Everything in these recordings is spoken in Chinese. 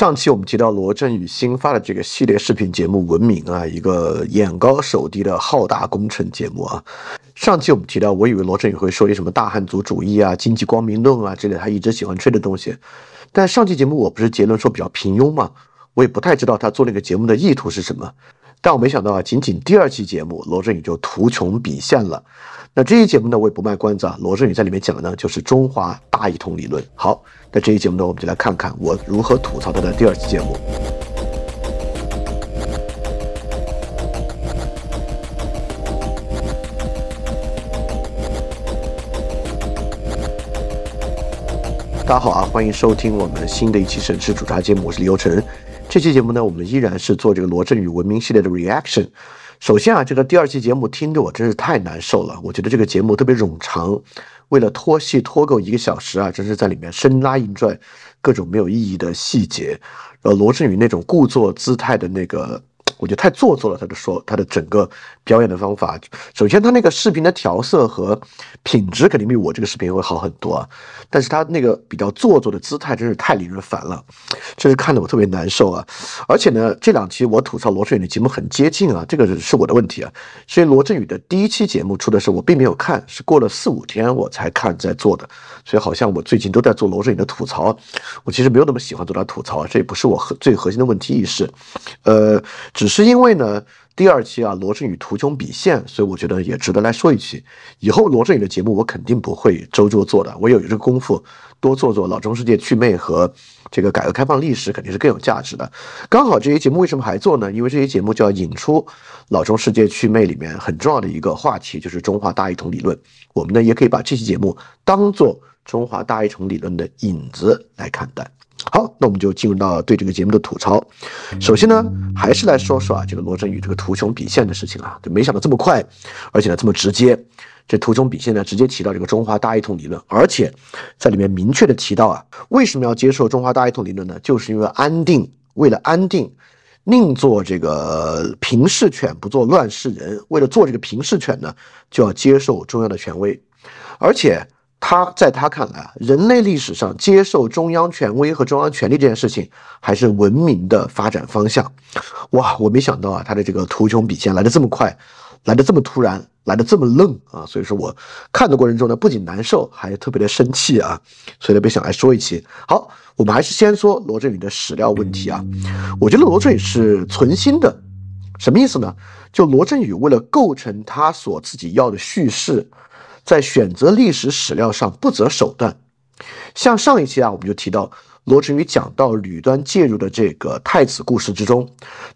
上期我们提到罗振宇新发的这个系列视频节目《文明》啊，一个眼高手低的浩大工程节目啊。上期我们提到，我以为罗振宇会说一些什么大汉族主义啊、经济光明论啊之类他一直喜欢吹的东西，但上期节目我不是结论说比较平庸嘛，我也不太知道他做那个节目的意图是什么。但我没想到啊，仅仅第二期节目，罗振宇就图穷匕现了。那这期节目呢，我也不卖关子啊，罗振宇在里面讲的呢，就是中华大一统理论。好，那这期节目呢，我们就来看看我如何吐槽他的第二期节目。大家好啊，欢迎收听我们新的一期《审视煮茶》节目，我是刘晨。这期节目呢，我们依然是做这个罗振宇文明系列的 reaction。首先啊，这个第二期节目听得我真是太难受了。我觉得这个节目特别冗长，为了拖戏拖够一个小时啊，真是在里面生拉硬拽各种没有意义的细节。呃，罗振宇那种故作姿态的那个。我觉得太做作了，他的说，他的整个表演的方法，首先他那个视频的调色和品质肯定比我这个视频会好很多啊，但是他那个比较做作的姿态真是太令人烦了，就是看得我特别难受啊。而且呢，这两期我吐槽罗振宇的节目很接近啊，这个是我的问题啊。所以罗振宇的第一期节目出的时候我并没有看，是过了四五天我才看在做的，所以好像我最近都在做罗振宇的吐槽，我其实没有那么喜欢做他吐槽，这也不是我核最核心的问题意识，呃，只。是因为呢，第二期啊，罗振宇图穷匕现，所以我觉得也值得来说一期。以后罗振宇的节目我肯定不会周周做的，我有这个功夫多做做《老中世界趣魅和这个改革开放历史，肯定是更有价值的。刚好这些节目为什么还做呢？因为这些节目就要引出《老中世界趣魅里面很重要的一个话题，就是中华大一统理论。我们呢也可以把这期节目当做中华大一统理论的引子来看待。好，那我们就进入到对这个节目的吐槽。首先呢，还是来说说啊，这个罗振宇这个图穷匕现的事情啊，就没想到这么快，而且呢这么直接。这图穷匕现呢，直接提到这个中华大一统理论，而且在里面明确的提到啊，为什么要接受中华大一统理论呢？就是因为安定，为了安定，宁做这个平视犬，不做乱世人。为了做这个平视犬呢，就要接受中央的权威，而且。他在他看来啊，人类历史上接受中央权威和中央权力这件事情，还是文明的发展方向。哇，我没想到啊，他的这个图穷匕见来的这么快，来的这么突然，来的这么愣啊！所以说我看的过程中呢，不仅难受，还特别的生气啊！所以特别想来说一期。好，我们还是先说罗振宇的史料问题啊。我觉得罗振宇是存心的，什么意思呢？就罗振宇为了构成他所自己要的叙事。在选择历史史料上不择手段，像上一期啊，我们就提到罗振宇讲到吕端介入的这个太子故事之中，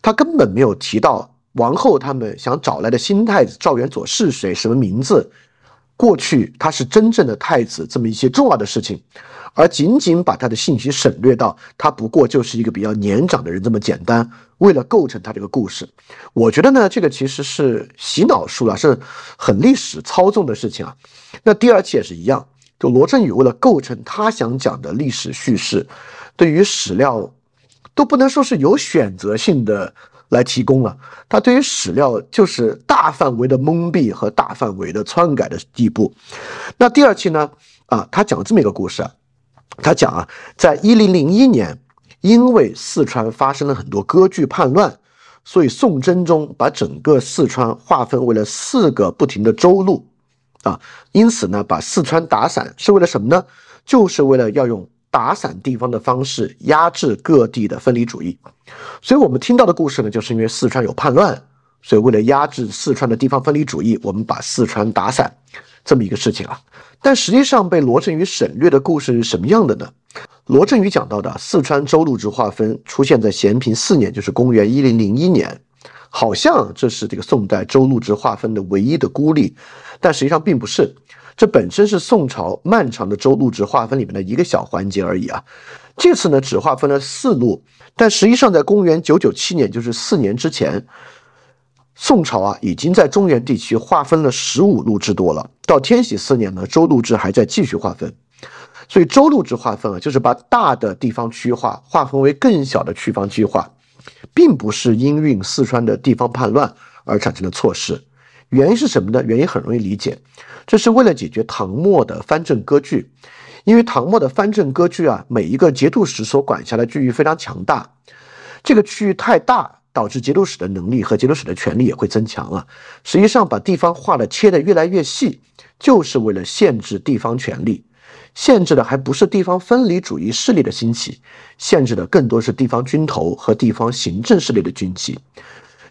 他根本没有提到王后他们想找来的新太子赵元佐是谁、什么名字，过去他是真正的太子这么一些重要的事情，而仅仅把他的信息省略到他不过就是一个比较年长的人这么简单。为了构成他这个故事，我觉得呢，这个其实是洗脑术了，是很历史操纵的事情啊。那第二期也是一样，就罗振宇为了构成他想讲的历史叙事，对于史料都不能说是有选择性的来提供了，他对于史料就是大范围的蒙蔽和大范围的篡改的地步。那第二期呢，啊，他讲了这么一个故事，他讲啊，在一零零一年。因为四川发生了很多割据叛乱，所以宋真宗把整个四川划分为了四个不停的州路，啊，因此呢，把四川打散是为了什么呢？就是为了要用打散地方的方式压制各地的分离主义。所以我们听到的故事呢，就是因为四川有叛乱，所以为了压制四川的地方分离主义，我们把四川打散这么一个事情啊。但实际上被罗振宇省略的故事是什么样的呢？罗振宇讲到的四川州路制划分出现在咸平四年，就是公元一零零一年，好像这是这个宋代州路制划分的唯一的孤立，但实际上并不是，这本身是宋朝漫长的州路制划分里面的一个小环节而已啊。这次呢只划分了四路，但实际上在公元九九七年，就是四年之前，宋朝啊已经在中原地区划分了十五路之多了。到天禧四年呢，州路制还在继续划分。所以州路制划分啊，就是把大的地方区划划分为更小的区方区划，并不是因应四川的地方叛乱而产生的措施。原因是什么呢？原因很容易理解，这是为了解决唐末的藩镇割据。因为唐末的藩镇割据啊，每一个节度使所管辖的区域非常强大，这个区域太大，导致节度使的能力和节度使的权力也会增强啊。实际上，把地方划的切的越来越细，就是为了限制地方权力。限制的还不是地方分离主义势力的兴起，限制的更多是地方军头和地方行政势力的军旗。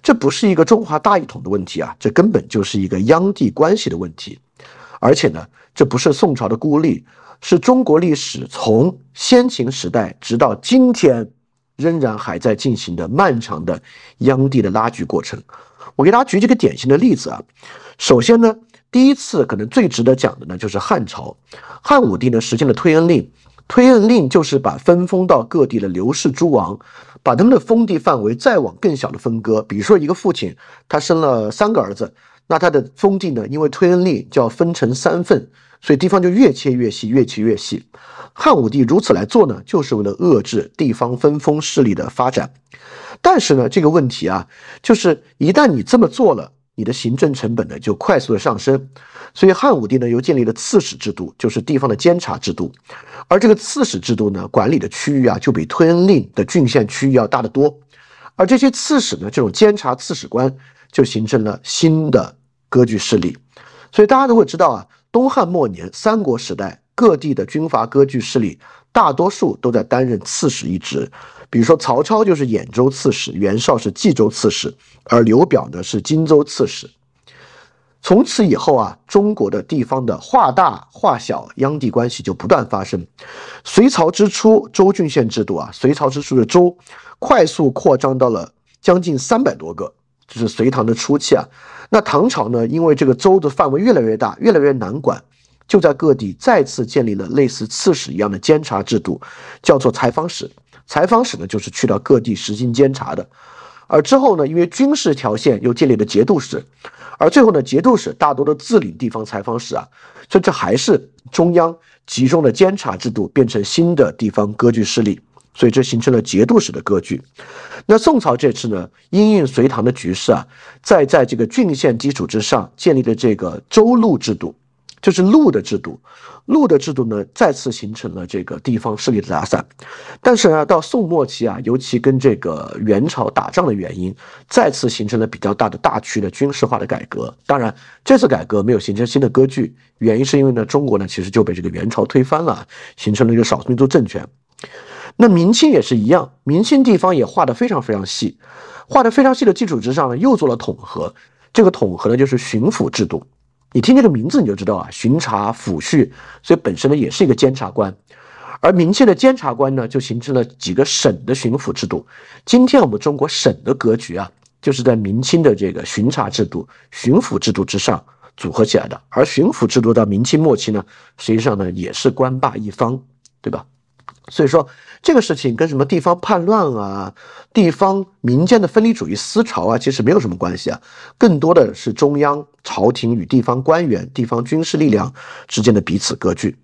这不是一个中华大一统的问题啊，这根本就是一个央地关系的问题。而且呢，这不是宋朝的孤立，是中国历史从先秦时代直到今天仍然还在进行的漫长的央地的拉锯过程。我给大家举几个典型的例子啊，首先呢。第一次可能最值得讲的呢，就是汉朝，汉武帝呢实现了推恩令，推恩令就是把分封到各地的刘氏诸王，把他们的封地范围再往更小的分割，比如说一个父亲，他生了三个儿子，那他的封地呢，因为推恩令就要分成三份，所以地方就越切越细，越切越细。汉武帝如此来做呢，就是为了遏制地方分封势力的发展，但是呢，这个问题啊，就是一旦你这么做了。你的行政成本呢就快速的上升，所以汉武帝呢又建立了刺史制度，就是地方的监察制度。而这个刺史制度呢，管理的区域啊就比推恩令的郡县区域要大得多。而这些刺史呢，这种监察刺史官就形成了新的割据势力。所以大家都会知道啊，东汉末年三国时代各地的军阀割据势力，大多数都在担任刺史一职。比如说，曹操就是兖州刺史，袁绍是冀州刺史，而刘表呢是荆州刺史。从此以后啊，中国的地方的划大划小，央地关系就不断发生。隋朝之初，州郡县制度啊，隋朝之初的州快速扩张到了将近三百多个。这是隋唐的初期啊。那唐朝呢，因为这个州的范围越来越大，越来越难管，就在各地再次建立了类似刺史一样的监察制度，叫做采访使。采访使呢，就是去到各地实行监察的，而之后呢，因为军事条线又建立了节度使，而最后呢，节度使大多都自领地方采访使啊，所以这还是中央集中的监察制度变成新的地方割据势力，所以这形成了节度使的割据。那宋朝这次呢，因应隋唐的局势啊，在在这个郡县基础之上建立的这个州路制度。就是路的制度，路的制度呢，再次形成了这个地方势力的打散。但是呢，到宋末期啊，尤其跟这个元朝打仗的原因，再次形成了比较大的大区的军事化的改革。当然，这次改革没有形成新的割据，原因是因为呢，中国呢其实就被这个元朝推翻了，形成了一个少数民族政权。那明清也是一样，明清地方也划得非常非常细，划得非常细的基础之上呢，又做了统合。这个统合呢，就是巡抚制度。你听这个名字你就知道啊，巡查抚恤，所以本身呢也是一个监察官，而明清的监察官呢就形成了几个省的巡抚制度。今天我们中国省的格局啊，就是在明清的这个巡查制度、巡抚制度之上组合起来的。而巡抚制度到明清末期呢，实际上呢也是官霸一方，对吧？所以说，这个事情跟什么地方叛乱啊、地方民间的分离主义思潮啊，其实没有什么关系啊，更多的是中央朝廷与地方官员、地方军事力量之间的彼此割据。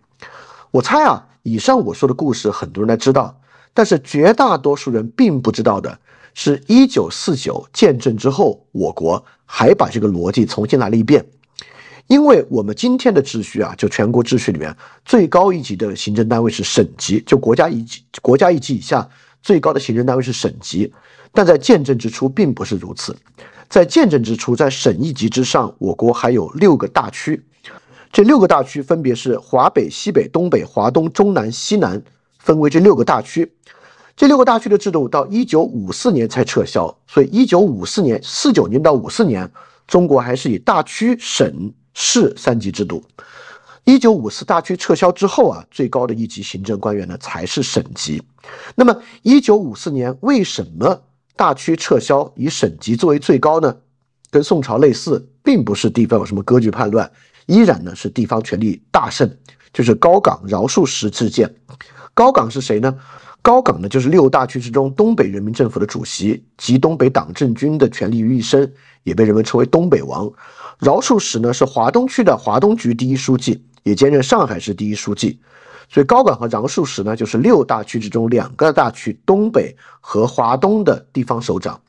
我猜啊，以上我说的故事，很多人知道，但是绝大多数人并不知道的是，一九四九建政之后，我国还把这个逻辑重新来了一遍。因为我们今天的秩序啊，就全国秩序里面最高一级的行政单位是省级，就国家一级国家一级以下最高的行政单位是省级。但在建政之初并不是如此，在建政之初，在省一级之上，我国还有六个大区，这六个大区分别是华北、西北、东北、华东、中南、西南，分为这六个大区。这六个大区的制度到一九五四年才撤销，所以一九五四年四九年到五四年，中国还是以大区省。是三级制度。一九五四大区撤销之后啊，最高的一级行政官员呢才是省级。那么，一九五四年为什么大区撤销以省级作为最高呢？跟宋朝类似，并不是地方有什么割据叛乱，依然呢是地方权力大盛，就是高岗饶漱石事件。高岗是谁呢？高岗呢就是六大区之中东北人民政府的主席，集东北党政军的权力于一身，也被人们称为东北王。饶漱石呢是华东区的华东局第一书记，也兼任上海市第一书记，所以高岗和饶漱石呢就是六大区之中两个大区东北和华东的地方首长，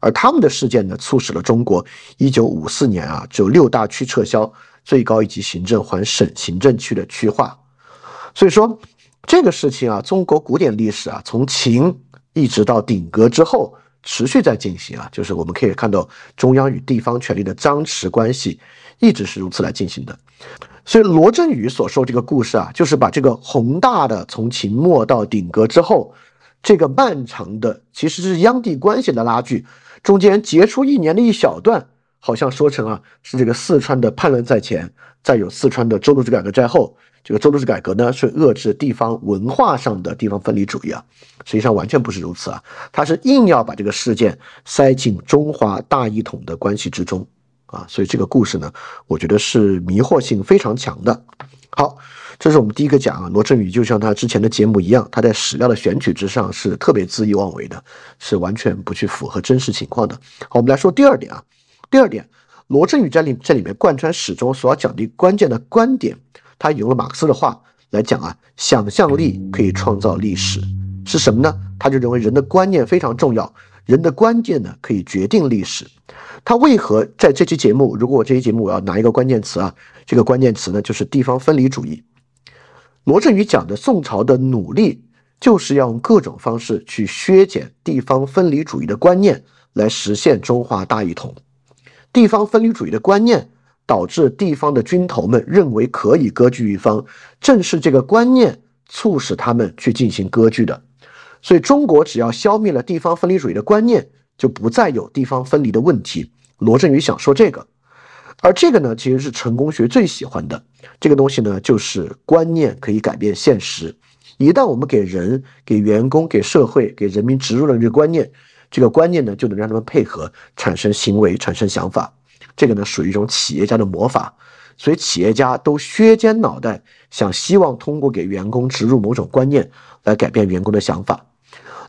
而他们的事件呢促使了中国一九五四年啊就六大区撤销最高一级行政环省行政区的区划，所以说这个事情啊，中国古典历史啊从秦一直到顶格之后。持续在进行啊，就是我们可以看到中央与地方权力的张弛关系，一直是如此来进行的。所以罗振宇所说这个故事啊，就是把这个宏大的从秦末到顶格之后这个漫长的，其实是央地关系的拉锯，中间结出一年的一小段，好像说成啊是这个四川的叛乱在前。再有四川的州路制改革在后，这个州路制改革呢是遏制地方文化上的地方分离主义啊，实际上完全不是如此啊，他是硬要把这个事件塞进中华大一统的关系之中啊，所以这个故事呢，我觉得是迷惑性非常强的。好，这是我们第一个讲啊，罗振宇就像他之前的节目一样，他在史料的选取之上是特别恣意妄为的，是完全不去符合真实情况的。好，我们来说第二点啊，第二点。罗振宇在里在里面贯穿始终所要讲的关键的观点，他引用了马克思的话来讲啊，想象力可以创造历史，是什么呢？他就认为人的观念非常重要，人的观念呢可以决定历史。他为何在这期节目？如果我这期节目我要拿一个关键词啊，这个关键词呢就是地方分离主义。罗振宇讲的宋朝的努力，就是要用各种方式去削减地方分离主义的观念，来实现中华大一统。地方分离主义的观念导致地方的军头们认为可以割据一方，正是这个观念促使他们去进行割据的。所以，中国只要消灭了地方分离主义的观念，就不再有地方分离的问题。罗振宇想说这个，而这个呢，其实是成功学最喜欢的这个东西呢，就是观念可以改变现实。一旦我们给人、给员工、给社会、给人民植入了这个观念。这个观念呢，就能让他们配合产生行为，产生想法。这个呢，属于一种企业家的魔法，所以企业家都削尖脑袋想，希望通过给员工植入某种观念来改变员工的想法。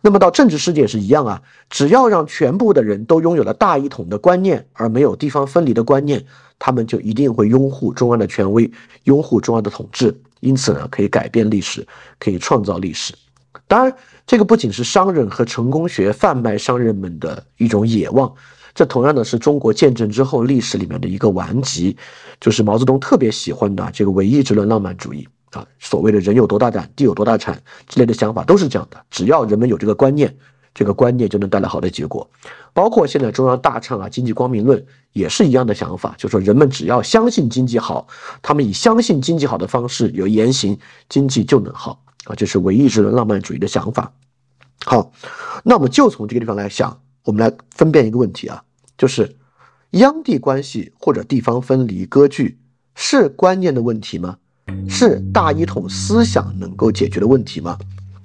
那么到政治世界也是一样啊，只要让全部的人都拥有了大一统的观念，而没有地方分离的观念，他们就一定会拥护中央的权威，拥护中央的统治。因此呢，可以改变历史，可以创造历史。当然，这个不仅是商人和成功学贩卖商人们的一种野望，这同样的是中国见证之后历史里面的一个顽疾，就是毛泽东特别喜欢的这个唯意志论、浪漫主义啊，所谓的人有多大胆，地有多大产之类的想法都是这样的。只要人们有这个观念，这个观念就能带来好的结果。包括现在中央大唱啊经济光明论，也是一样的想法，就说人们只要相信经济好，他们以相信经济好的方式有言行，经济就能好。啊，这是唯一之的浪漫主义的想法。好，那我们就从这个地方来想，我们来分辨一个问题啊，就是央地关系或者地方分离割据是观念的问题吗？是大一统思想能够解决的问题吗？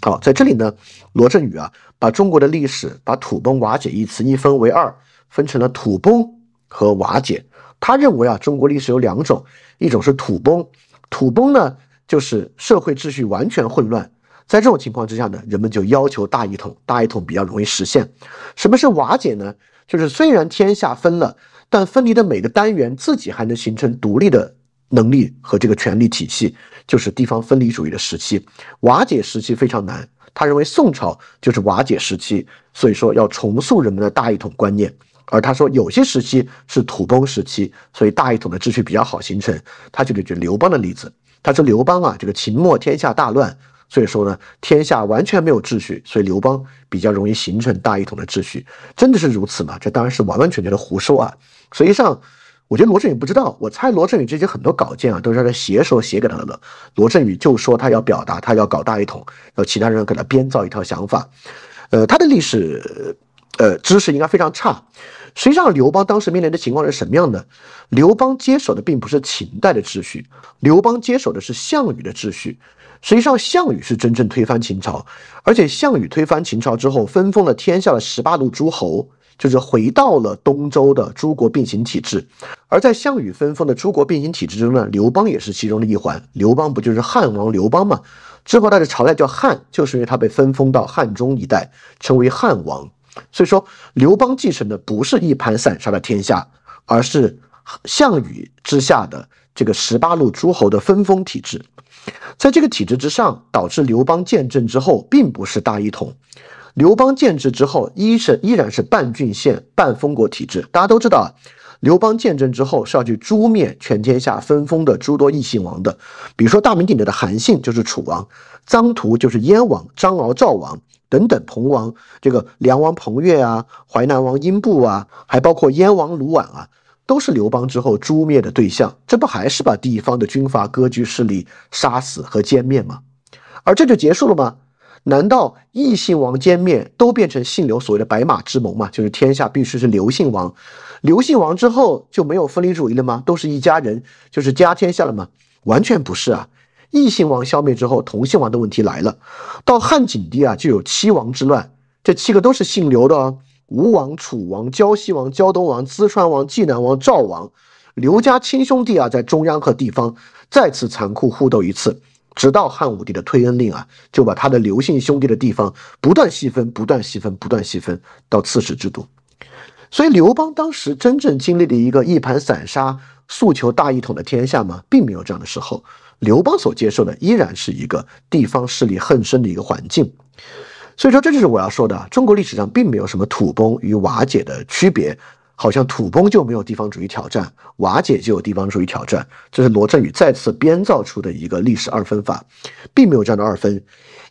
好，在这里呢，罗振宇啊，把中国的历史把土崩瓦解一词一分为二，分成了土崩和瓦解。他认为啊，中国历史有两种，一种是土崩，土崩呢。就是社会秩序完全混乱，在这种情况之下呢，人们就要求大一统，大一统比较容易实现。什么是瓦解呢？就是虽然天下分了，但分离的每个单元自己还能形成独立的能力和这个权力体系，就是地方分离主义的时期。瓦解时期非常难，他认为宋朝就是瓦解时期，所以说要重塑人们的大一统观念。而他说有些时期是土崩时期，所以大一统的秩序比较好形成。他就得举刘邦的例子。他说刘邦啊，这个秦末天下大乱，所以说呢，天下完全没有秩序，所以刘邦比较容易形成大一统的秩序，真的是如此吗？这当然是完完全全的胡说啊！实际上，我觉得罗振宇不知道，我猜罗振宇这些很多稿件啊，都是他的写手写给他的。罗振宇就说他要表达，他要搞大一统，然后其他人给他编造一套想法。呃，他的历史，呃，知识应该非常差。实际上，刘邦当时面临的情况是什么样的？刘邦接手的并不是秦代的秩序，刘邦接手的是项羽的秩序。实际上，项羽是真正推翻秦朝，而且项羽推翻秦朝之后，分封了天下的十八路诸侯，就是回到了东周的诸国并行体制。而在项羽分封的诸国并行体制中呢，刘邦也是其中的一环。刘邦不就是汉王刘邦吗？之后他的朝代叫汉，就是因为他被分封到汉中一带，称为汉王。所以说，刘邦继承的不是一盘散沙的天下，而是项羽之下的这个十八路诸侯的分封体制。在这个体制之上，导致刘邦建政之后，并不是大一统。刘邦建制之后，一是依然是半郡县、半封国体制。大家都知道刘邦建政之后是要去诛灭全天下分封的诸多异姓王的，比如说大名鼎鼎的韩信就是楚王，臧荼就是燕王，张敖赵王等等彭王，这个梁王彭越啊，淮南王英布啊，还包括燕王卢绾啊，都是刘邦之后诛灭的对象。这不还是把地方的军阀割据势力杀死和歼灭吗？而这就结束了吗？难道异姓王歼灭都变成姓刘所谓的白马之盟嘛？就是天下必须是刘姓王，刘姓王之后就没有分离主义了吗？都是一家人，就是家天下了吗？完全不是啊！异姓王消灭之后，同姓王的问题来了。到汉景帝啊，就有七王之乱，这七个都是姓刘的啊：吴王、楚王、胶西王、胶东王、淄川王、济南王、赵王。刘家亲兄弟啊，在中央和地方再次残酷互斗一次。直到汉武帝的推恩令啊，就把他的刘姓兄弟的地方不断细分，不断细分，不断细分到刺史制度。所以刘邦当时真正经历的一个一盘散沙、诉求大一统的天下嘛，并没有这样的时候。刘邦所接受的依然是一个地方势力横生的一个环境。所以说，这就是我要说的，中国历史上并没有什么土崩与瓦解的区别。好像土崩就没有地方主义挑战，瓦解就有地方主义挑战，这是罗振宇再次编造出的一个历史二分法，并没有这样的二分。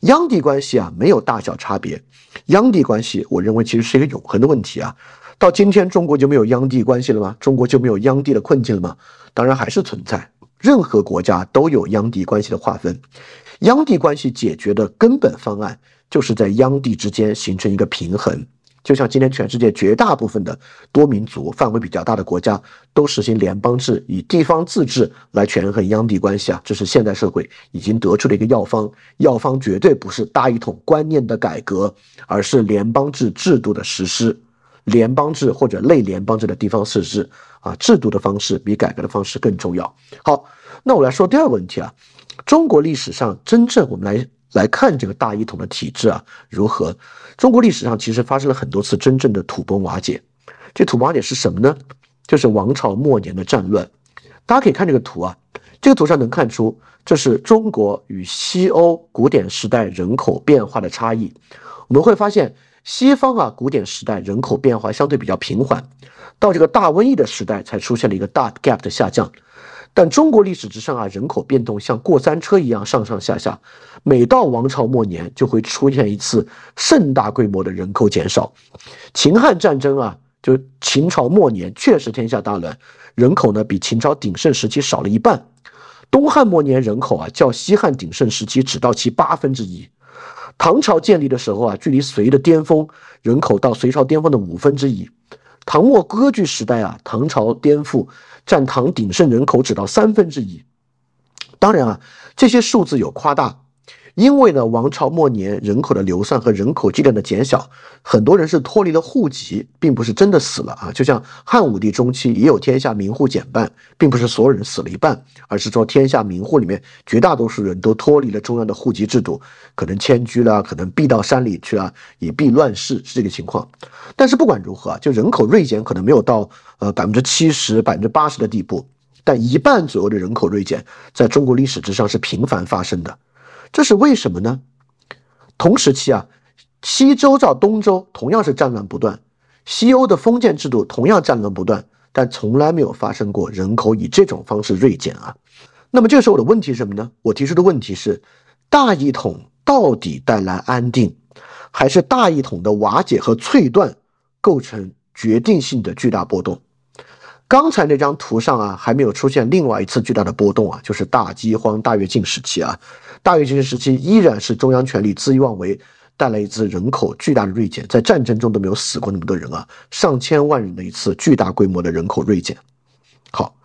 央地关系啊，没有大小差别。央地关系，我认为其实是一个永恒的问题啊。到今天，中国就没有央地关系了吗？中国就没有央地的困境了吗？当然还是存在。任何国家都有央地关系的划分。央地关系解决的根本方案，就是在央地之间形成一个平衡。就像今天全世界绝大部分的多民族、范围比较大的国家都实行联邦制，以地方自治来权衡央地关系啊，这是现代社会已经得出的一个药方。药方绝对不是大一统观念的改革，而是联邦制制度的实施。联邦制或者类联邦制的地方自治啊，制度的方式比改革的方式更重要。好，那我来说第二个问题啊，中国历史上真正我们来。来看这个大一统的体制啊如何？中国历史上其实发生了很多次真正的土崩瓦解。这土崩瓦解是什么呢？就是王朝末年的战乱。大家可以看这个图啊，这个图上能看出，这是中国与西欧古典时代人口变化的差异。我们会发现，西方啊古典时代人口变化相对比较平缓，到这个大瘟疫的时代才出现了一个大 gap 的下降。但中国历史之上啊，人口变动像过山车一样上上下下，每到王朝末年就会出现一次盛大规模的人口减少。秦汉战争啊，就秦朝末年确实天下大乱，人口呢比秦朝鼎盛时期少了一半。东汉末年人口啊，较西汉鼎盛时期只到其八分之一。唐朝建立的时候啊，距离隋的巅峰人口到隋朝巅峰的五分之一。唐末割据时代啊，唐朝颠覆。占唐鼎盛人口只到三分之一，当然啊，这些数字有夸大。因为呢，王朝末年人口的流散和人口质量的减小，很多人是脱离了户籍，并不是真的死了啊。就像汉武帝中期也有天下民户减半，并不是所有人死了一半，而是说天下民户里面绝大多数人都脱离了中央的户籍制度，可能迁居了，可能避到山里去了，以避乱世，是这个情况。但是不管如何，啊，就人口锐减可能没有到呃百分之七十、百分之八十的地步，但一半左右的人口锐减，在中国历史之上是频繁发生的。这是为什么呢？同时期啊，西周到东周同样是战乱不断，西欧的封建制度同样战乱不断，但从来没有发生过人口以这种方式锐减啊。那么这个时候我的问题是什么呢？我提出的问题是：大一统到底带来安定，还是大一统的瓦解和脆断构成决定性的巨大波动？刚才那张图上啊，还没有出现另外一次巨大的波动啊，就是大饥荒、大跃进时期啊。大跃进时期依然是中央权力恣意妄为，带来一次人口巨大的锐减，在战争中都没有死过那么多人啊，上千万人的一次巨大规模的人口锐减。好，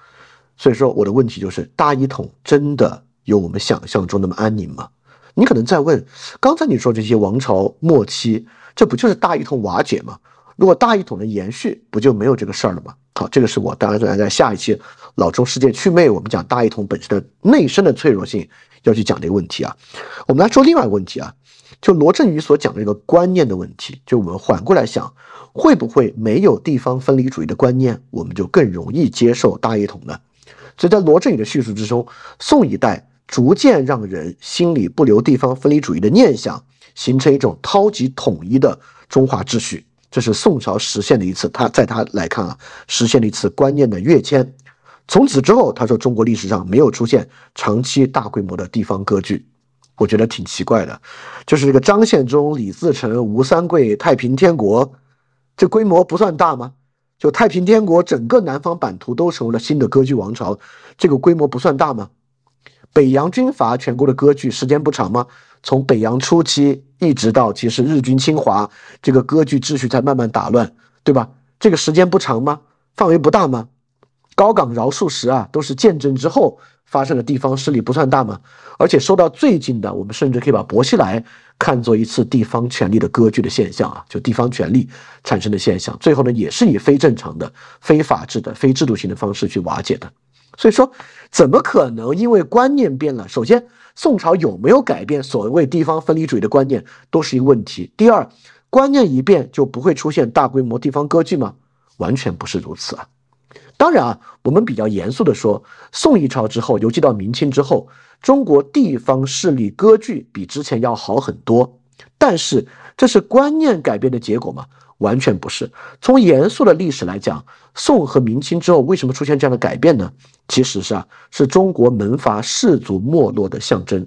所以说我的问题就是大一统真的有我们想象中那么安宁吗？你可能在问，刚才你说这些王朝末期，这不就是大一统瓦解吗？如果大一统的延续，不就没有这个事儿了吗？好，这个是我当然要在下一期《老中世界趣妹》我们讲大一统本身的内生的脆弱性。要去讲这个问题啊，我们来说另外一个问题啊，就罗振宇所讲的这个观念的问题，就我们反过来想，会不会没有地方分离主义的观念，我们就更容易接受大一统呢？所以在罗振宇的叙述之中，宋一代逐渐让人心里不留地方分离主义的念想，形成一种超级统一的中华秩序，这是宋朝实现的一次，他在他来看啊，实现了一次观念的跃迁。从此之后，他说中国历史上没有出现长期大规模的地方割据，我觉得挺奇怪的。就是这个张献忠、李自成、吴三桂、太平天国，这规模不算大吗？就太平天国整个南方版图都成为了新的割据王朝，这个规模不算大吗？北洋军阀全国的割据时间不长吗？从北洋初期一直到其实日军侵华，这个割据秩序在慢慢打乱，对吧？这个时间不长吗？范围不大吗？高岗饶漱石啊，都是见证之后发生的地方势力不算大嘛，而且说到最近的，我们甚至可以把薄熙来看作一次地方权力的割据的现象啊，就地方权力产生的现象，最后呢，也是以非正常的、非法制的、非制度性的方式去瓦解的。所以说，怎么可能因为观念变了？首先，宋朝有没有改变所谓地方分离主义的观念，都是一个问题。第二，观念一变，就不会出现大规模地方割据吗？完全不是如此啊。当然啊，我们比较严肃地说，宋一朝之后，尤其到明清之后，中国地方势力割据比之前要好很多。但是，这是观念改变的结果吗？完全不是。从严肃的历史来讲，宋和明清之后为什么出现这样的改变呢？其实是啊，是中国门阀士族没落的象征。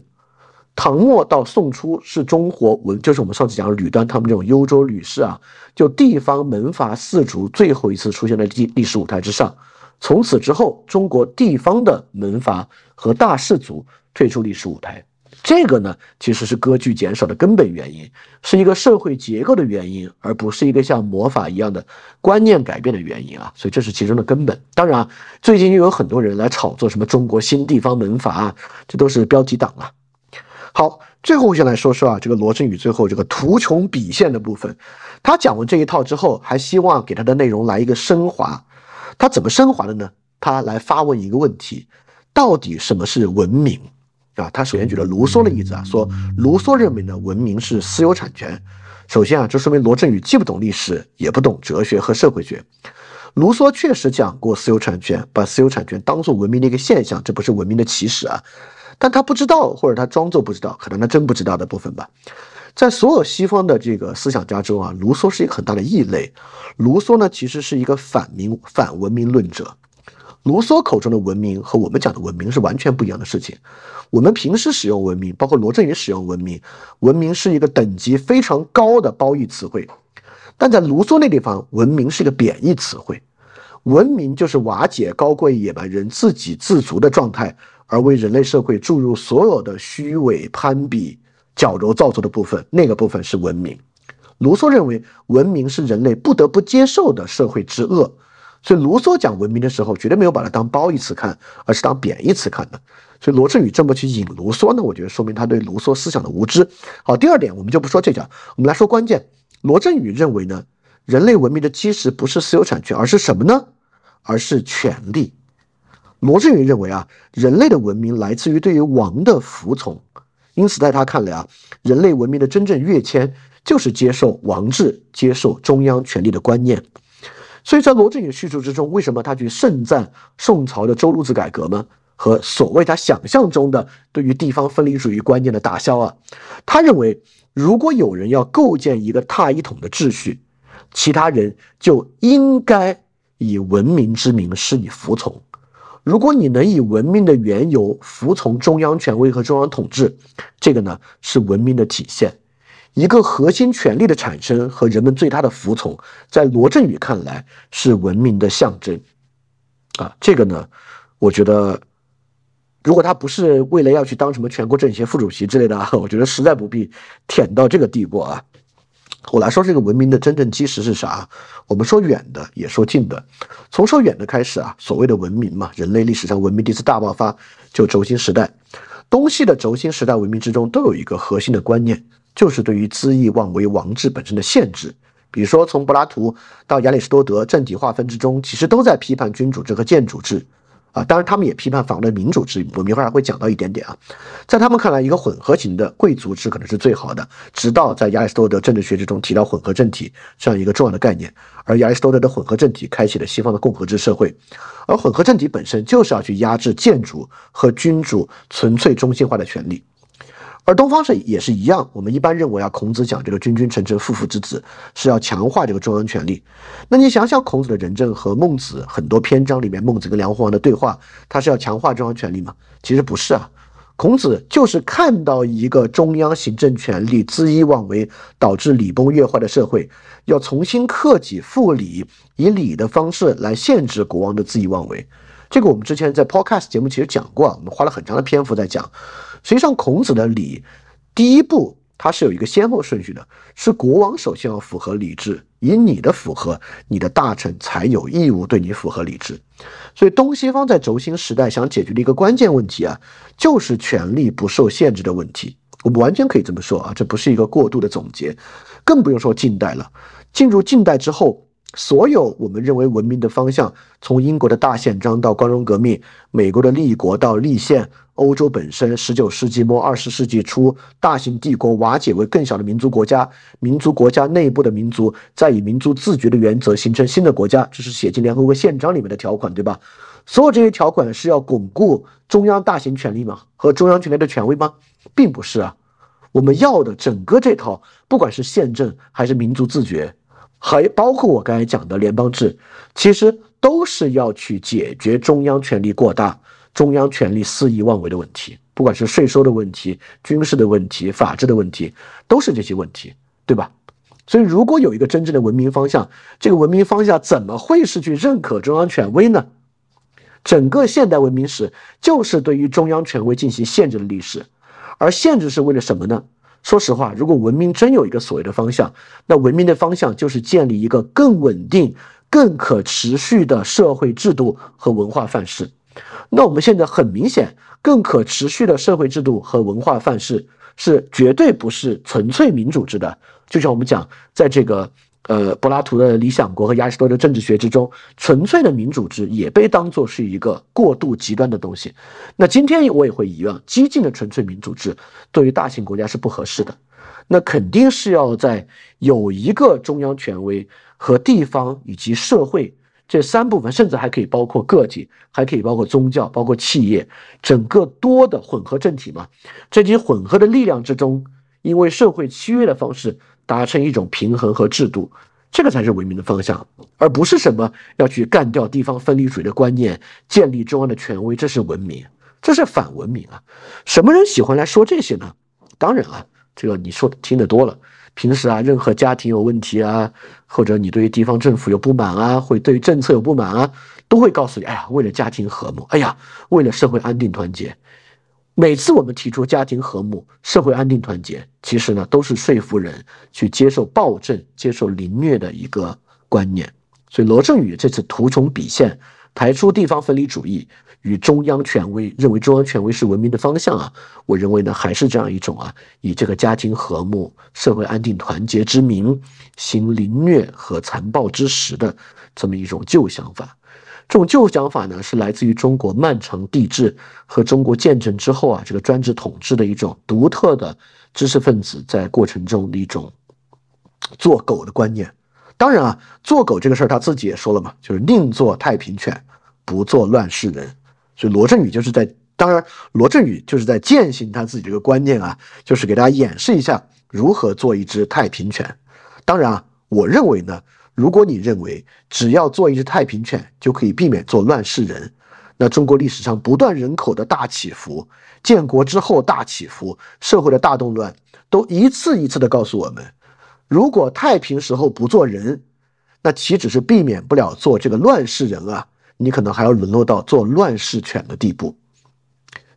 唐末到宋初是中国文，就是我们上次讲吕端他们这种幽州吕氏啊，就地方门阀士族最后一次出现在历历史舞台之上。从此之后，中国地方的门阀和大氏族退出历史舞台，这个呢其实是割据减少的根本原因，是一个社会结构的原因，而不是一个像魔法一样的观念改变的原因啊。所以这是其中的根本。当然啊，最近又有很多人来炒作什么中国新地方门阀，啊，这都是标题党啊。好，最后我想来说说啊，这个罗振宇最后这个图穷匕现的部分。他讲完这一套之后，还希望给他的内容来一个升华。他怎么升华的呢？他来发问一个问题：到底什么是文明？啊，他首先举了卢梭的例子啊，说卢梭认为呢，文明是私有产权。首先啊，这说明罗振宇既不懂历史，也不懂哲学和社会学。卢梭确实讲过私有产权，把私有产权当做文明的一个现象，这不是文明的起始啊。但他不知道，或者他装作不知道，可能他真不知道的部分吧。在所有西方的这个思想家中啊，卢梭是一个很大的异类。卢梭呢，其实是一个反民、反文明论者。卢梭口中的文明和我们讲的文明是完全不一样的事情。我们平时使用文明，包括罗振宇使用文明，文明是一个等级非常高的褒义词汇。但在卢梭那地方，文明是一个贬义词汇。文明就是瓦解高贵野蛮人自给自足的状态。而为人类社会注入所有的虚伪、攀比、矫揉造作的部分，那个部分是文明。卢梭认为，文明是人类不得不接受的社会之恶，所以卢梭讲文明的时候，绝对没有把它当褒义词看，而是当贬义词看的。所以罗振宇这么去引卢梭呢，我觉得说明他对卢梭思想的无知。好，第二点我们就不说这讲，我们来说关键。罗振宇认为呢，人类文明的基石不是私有产权，而是什么呢？而是权利。罗振宇认为啊，人类的文明来自于对于王的服从，因此在他看来啊，人类文明的真正跃迁就是接受王制、接受中央权力的观念。所以在罗振宇叙述之中，为什么他去盛赞宋朝的周路制改革呢？和所谓他想象中的对于地方分离主义观念的打消啊？他认为，如果有人要构建一个大一统的秩序，其他人就应该以文明之名施以服从。如果你能以文明的缘由服从中央权威和中央统治，这个呢是文明的体现。一个核心权力的产生和人们对他的服从，在罗振宇看来是文明的象征。啊，这个呢，我觉得，如果他不是为了要去当什么全国政协副主席之类的，我觉得实在不必舔到这个地步啊。我来说，这个文明的真正基石是啥？我们说远的，也说近的。从说远的开始啊，所谓的文明嘛，人类历史上文明第一次大爆发就轴心时代。东西的轴心时代文明之中都有一个核心的观念，就是对于恣意妄为王制本身的限制。比如说，从柏拉图到亚里士多德，政体划分之中，其实都在批判君主制和建主制。啊，当然，他们也批判法国的民主制，我明后还会讲到一点点啊。在他们看来，一个混合型的贵族制可能是最好的。直到在亚里士多德政治学之中提到混合政体这样一个重要的概念，而亚里士多德的混合政体开启了西方的共和制社会，而混合政体本身就是要去压制建筑和君主纯粹中心化的权利。而东方社也是一样，我们一般认为啊，孔子讲这个“君君臣臣父父之子”是要强化这个中央权力。那你想想，孔子的仁政和孟子很多篇章里面，孟子跟梁惠王的对话，他是要强化中央权力吗？其实不是啊，孔子就是看到一个中央行政权力恣意妄为，导致礼崩乐坏的社会，要重新克己复礼，以礼的方式来限制国王的恣意妄为。这个我们之前在 Podcast 节目其实讲过，我们花了很长的篇幅在讲。实际上，孔子的礼，第一步它是有一个先后顺序的，是国王首先要符合礼制，以你的符合，你的大臣才有义务对你符合礼制。所以东西方在轴心时代想解决的一个关键问题啊，就是权力不受限制的问题。我们完全可以这么说啊，这不是一个过度的总结，更不用说近代了。进入近代之后。所有我们认为文明的方向，从英国的大宪章到光荣革命，美国的立国到立宪，欧洲本身十九世纪末二十世纪初大型帝国瓦解为更小的民族国家，民族国家内部的民族再以民族自觉的原则形成新的国家，这是写进联合国宪章里面的条款，对吧？所有这些条款是要巩固中央大型权力吗？和中央权力的权威吗？并不是啊，我们要的整个这套，不管是宪政还是民族自觉。还包括我刚才讲的联邦制，其实都是要去解决中央权力过大、中央权力肆意妄为的问题，不管是税收的问题、军事的问题、法治的问题，都是这些问题，对吧？所以，如果有一个真正的文明方向，这个文明方向怎么会是去认可中央权威呢？整个现代文明史就是对于中央权威进行限制的历史，而限制是为了什么呢？说实话，如果文明真有一个所谓的方向，那文明的方向就是建立一个更稳定、更可持续的社会制度和文化范式。那我们现在很明显，更可持续的社会制度和文化范式是绝对不是纯粹民主制的，就像我们讲，在这个。呃，柏拉图的《理想国》和亚里士多德《政治学》之中，纯粹的民主制也被当作是一个过度极端的东西。那今天我也会一样，激进的纯粹民主制对于大型国家是不合适的。那肯定是要在有一个中央权威和地方以及社会这三部分，甚至还可以包括个体，还可以包括宗教、包括企业，整个多的混合政体嘛？这些混合的力量之中，因为社会契约的方式。达成一种平衡和制度，这个才是文明的方向，而不是什么要去干掉地方分离主义的观念，建立中央的权威，这是文明，这是反文明啊！什么人喜欢来说这些呢？当然啊，这个你说的听得多了，平时啊，任何家庭有问题啊，或者你对于地方政府有不满啊，会对政策有不满啊，都会告诉你：，哎呀，为了家庭和睦，哎呀，为了社会安定团结。每次我们提出家庭和睦、社会安定、团结，其实呢，都是说服人去接受暴政、接受凌虐的一个观念。所以，罗振宇这次图穷匕现，排除地方分离主义与中央权威，认为中央权威是文明的方向啊。我认为呢，还是这样一种啊，以这个家庭和睦、社会安定、团结之名，行凌虐和残暴之实的这么一种旧想法。这种旧想法呢，是来自于中国漫长地质和中国建成之后啊，这个专制统治的一种独特的知识分子在过程中的一种做狗的观念。当然啊，做狗这个事儿他自己也说了嘛，就是宁做太平犬，不做乱世人。所以罗振宇就是在，当然罗振宇就是在践行他自己这个观念啊，就是给大家演示一下如何做一只太平犬。当然啊，我认为呢。如果你认为只要做一只太平犬就可以避免做乱世人，那中国历史上不断人口的大起伏、建国之后大起伏、社会的大动乱，都一次一次的告诉我们：如果太平时候不做人，那岂止是避免不了做这个乱世人啊？你可能还要沦落到做乱世犬的地步。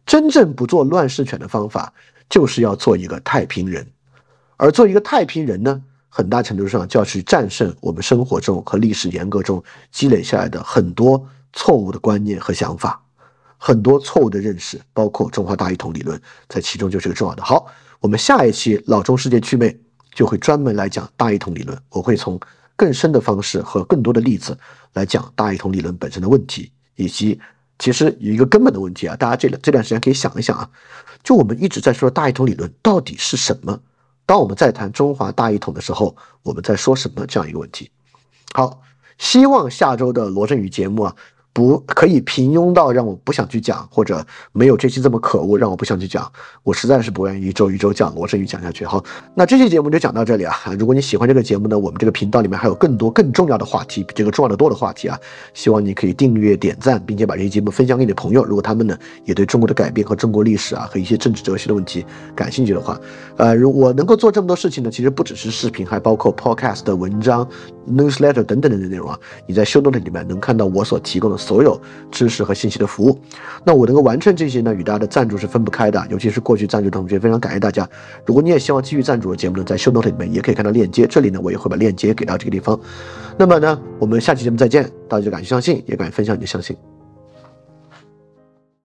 真正不做乱世犬的方法，就是要做一个太平人。而做一个太平人呢？很大程度上就要去战胜我们生活中和历史沿革中积累下来的很多错误的观念和想法，很多错误的认识，包括中华大一统理论，在其中就是个重要的。好，我们下一期老中世界趣味就会专门来讲大一统理论，我会从更深的方式和更多的例子来讲大一统理论本身的问题，以及其实有一个根本的问题啊，大家这这段时间可以想一想啊，就我们一直在说大一统理论到底是什么？当我们在谈中华大一统的时候，我们在说什么这样一个问题？好，希望下周的罗振宇节目啊，不可以平庸到让我不想去讲，或者没有这期这么可恶，让我不想去讲。我实在是不愿意一周一周讲罗振宇讲下去。好，那这期节目就讲到这里啊。如果你喜欢这个节目呢，我们这个频道里面还有更多更重要的话题，比这个重要的多的话题啊。希望你可以订阅、点赞，并且把这期节目分享给你的朋友。如果他们呢也对中国的改变和中国历史啊，和一些政治哲学的问题感兴趣的话。呃，如我能够做这么多事情呢，其实不只是视频，还包括 podcast 的文章、newsletter 等等的内容啊。你在 show note 里面能看到我所提供的所有知识和信息的服务。那我能够完成这些呢，与大家的赞助是分不开的。尤其是过去赞助的同学，非常感谢大家。如果你也希望继续赞助的节目呢，在 show note 里面也可以看到链接。这里呢，我也会把链接给到这个地方。那么呢，我们下期节目再见。大家就敢谢相信，也敢分享你的相信。